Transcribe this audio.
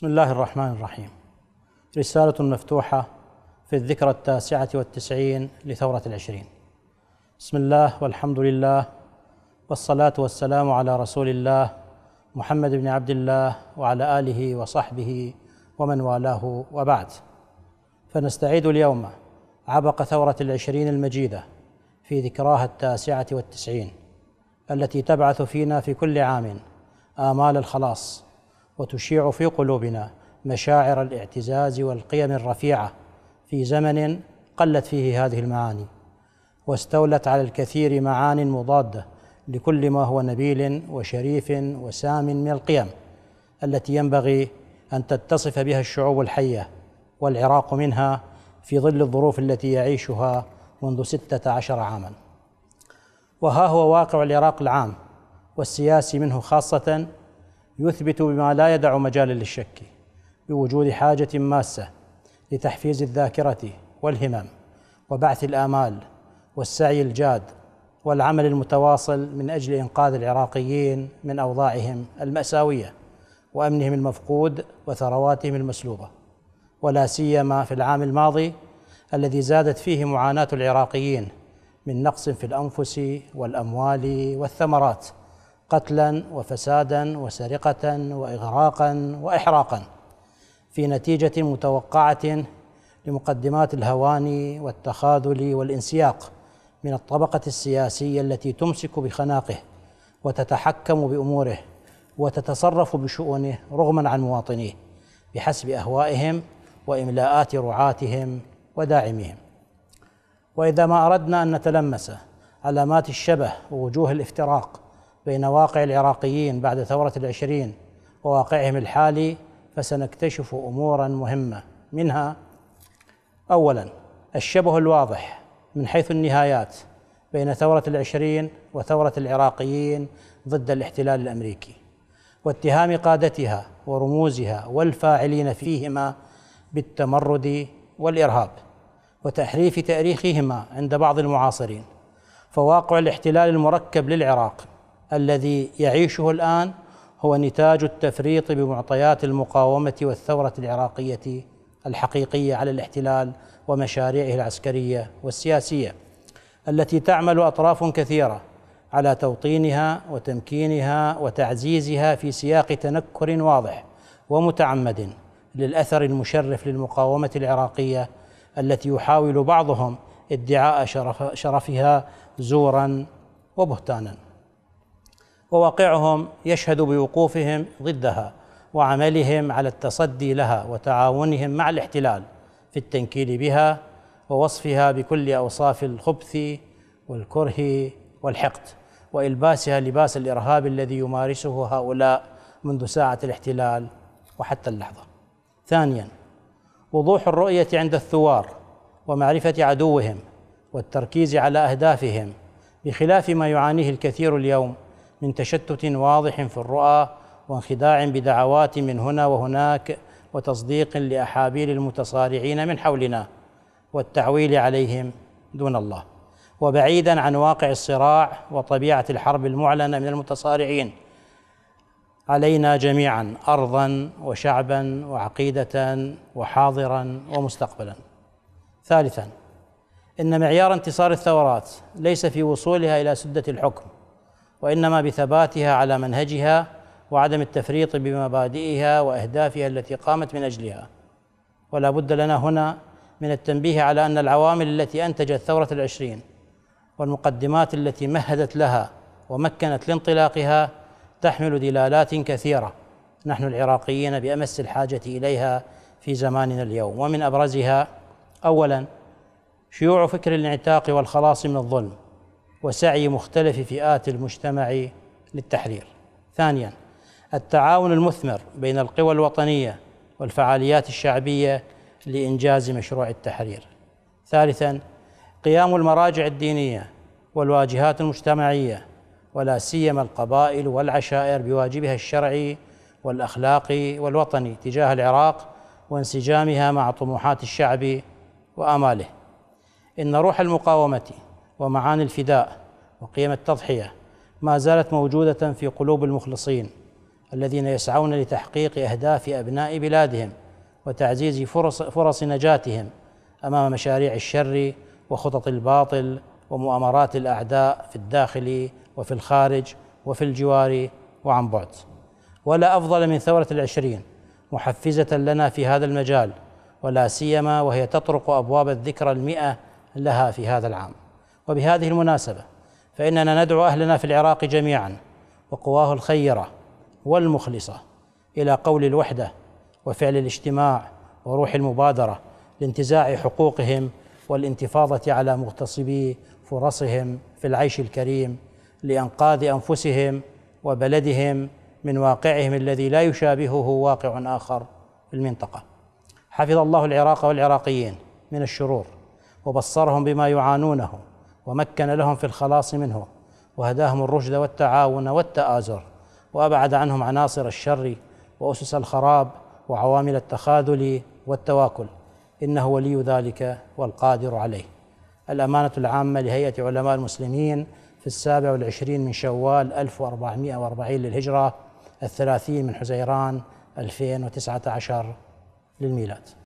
بسم الله الرحمن الرحيم رسالة مفتوحة في الذكرى التاسعة والتسعين لثورة العشرين بسم الله والحمد لله والصلاة والسلام على رسول الله محمد بن عبد الله وعلى آله وصحبه ومن والاه وبعد فنستعيد اليوم عبق ثورة العشرين المجيدة في ذكراها التاسعة والتسعين التي تبعث فينا في كل عام آمال الخلاص وتشيع في قلوبنا مشاعر الاعتزاز والقيم الرفيعه في زمن قلت فيه هذه المعاني واستولت على الكثير معان مضاده لكل ما هو نبيل وشريف وسام من القيم التي ينبغي ان تتصف بها الشعوب الحيه والعراق منها في ظل الظروف التي يعيشها منذ ستة عشر عاما وها هو واقع العراق العام والسياسي منه خاصة يثبت بما لا يدع مجالا للشك بوجود حاجة ماسة لتحفيز الذاكرة والهمم وبعث الآمال والسعي الجاد والعمل المتواصل من أجل إنقاذ العراقيين من أوضاعهم المأساوية وأمنهم المفقود وثرواتهم المسلوبة ولا سيما في العام الماضي الذي زادت فيه معاناة العراقيين من نقص في الأنفس والأموال والثمرات قتلا وفسادا وسرقه واغراقا واحراقا في نتيجه متوقعه لمقدمات الهوان والتخاذل والانسياق من الطبقه السياسيه التي تمسك بخناقه وتتحكم باموره وتتصرف بشؤونه رغما عن مواطنيه بحسب اهوائهم واملاءات رعاتهم وداعميهم واذا ما اردنا ان نتلمس علامات الشبه ووجوه الافتراق بين واقع العراقيين بعد ثورة العشرين وواقعهم الحالي فسنكتشف أمورا مهمة منها أولا الشبه الواضح من حيث النهايات بين ثورة العشرين وثورة العراقيين ضد الاحتلال الأمريكي واتهام قادتها ورموزها والفاعلين فيهما بالتمرد والإرهاب وتحريف تاريخهما عند بعض المعاصرين فواقع الاحتلال المركب للعراق الذي يعيشه الان هو نتاج التفريط بمعطيات المقاومه والثوره العراقيه الحقيقيه على الاحتلال ومشاريعه العسكريه والسياسيه التي تعمل اطراف كثيره على توطينها وتمكينها وتعزيزها في سياق تنكر واضح ومتعمد للاثر المشرف للمقاومه العراقيه التي يحاول بعضهم ادعاء شرف شرفها زورا وبهتانا وواقعهم يشهد بوقوفهم ضدها وعملهم على التصدي لها وتعاونهم مع الاحتلال في التنكيل بها ووصفها بكل اوصاف الخبث والكره والحقد والباسها لباس الارهاب الذي يمارسه هؤلاء منذ ساعه الاحتلال وحتى اللحظه. ثانيا وضوح الرؤيه عند الثوار ومعرفه عدوهم والتركيز على اهدافهم بخلاف ما يعانيه الكثير اليوم من تشتت واضح في الرؤى وانخداع بدعوات من هنا وهناك وتصديق لاحابيل المتصارعين من حولنا والتعويل عليهم دون الله وبعيدا عن واقع الصراع وطبيعه الحرب المعلنه من المتصارعين علينا جميعا ارضا وشعبا وعقيده وحاضرا ومستقبلا ثالثا ان معيار انتصار الثورات ليس في وصولها الى سده الحكم وانما بثباتها على منهجها وعدم التفريط بمبادئها واهدافها التي قامت من اجلها ولا بد لنا هنا من التنبيه على ان العوامل التي انتجت ثوره العشرين والمقدمات التي مهدت لها ومكنت لانطلاقها تحمل دلالات كثيره نحن العراقيين بامس الحاجه اليها في زماننا اليوم ومن ابرزها اولا شيوع فكر الانعتاق والخلاص من الظلم وسعي مختلف فئات المجتمع للتحرير ثانيا التعاون المثمر بين القوى الوطنيه والفعاليات الشعبيه لانجاز مشروع التحرير ثالثا قيام المراجع الدينيه والواجهات المجتمعيه ولا سيما القبائل والعشائر بواجبها الشرعي والاخلاقي والوطني تجاه العراق وانسجامها مع طموحات الشعب واماله ان روح المقاومه ومعاني الفداء وقيم التضحيه ما زالت موجوده في قلوب المخلصين الذين يسعون لتحقيق اهداف ابناء بلادهم وتعزيز فرص فرص نجاتهم امام مشاريع الشر وخطط الباطل ومؤامرات الاعداء في الداخل وفي الخارج وفي الجوار وعن بعد ولا افضل من ثوره العشرين محفزه لنا في هذا المجال ولا سيما وهي تطرق ابواب الذكرى المئه لها في هذا العام وبهذه المناسبة فإننا ندعو أهلنا في العراق جميعا وقواه الخيرة والمخلصة إلى قول الوحدة وفعل الاجتماع وروح المبادرة لانتزاع حقوقهم والانتفاضة على مغتصبي فرصهم في العيش الكريم لإنقاذ أنفسهم وبلدهم من واقعهم الذي لا يشابهه واقع آخر في المنطقة حفظ الله العراق والعراقيين من الشرور وبصرهم بما يعانونه ومكن لهم في الخلاص منه وهداهم الرشد والتعاون والتآزر وأبعد عنهم عناصر الشر وأسس الخراب وعوامل التخاذل والتواكل إنه ولي ذلك والقادر عليه الأمانة العامة لهيئة علماء المسلمين في السابع والعشرين من شوال 1440 للهجرة الثلاثين من حزيران 2019 للميلاد